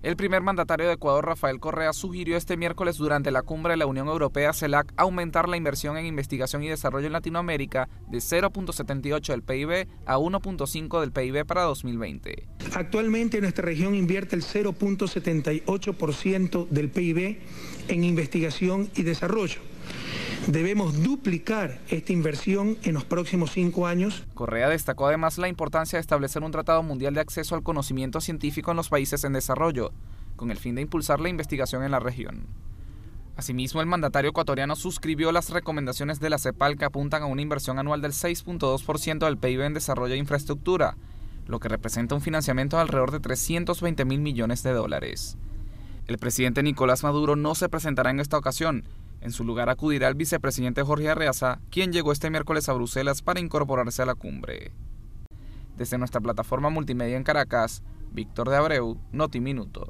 El primer mandatario de Ecuador, Rafael Correa, sugirió este miércoles durante la cumbre de la Unión Europea CELAC aumentar la inversión en investigación y desarrollo en Latinoamérica de 0.78 del PIB a 1.5 del PIB para 2020. Actualmente nuestra región invierte el 0.78% del PIB en investigación y desarrollo Debemos duplicar esta inversión en los próximos cinco años. Correa destacó además la importancia de establecer un tratado mundial de acceso al conocimiento científico en los países en desarrollo, con el fin de impulsar la investigación en la región. Asimismo, el mandatario ecuatoriano suscribió las recomendaciones de la CEPAL que apuntan a una inversión anual del 6.2% del PIB en desarrollo e infraestructura, lo que representa un financiamiento de alrededor de 320 mil millones de dólares. El presidente Nicolás Maduro no se presentará en esta ocasión, en su lugar acudirá el vicepresidente Jorge Arreaza, quien llegó este miércoles a Bruselas para incorporarse a la cumbre. Desde nuestra plataforma multimedia en Caracas, Víctor de Abreu, Noti Minuto.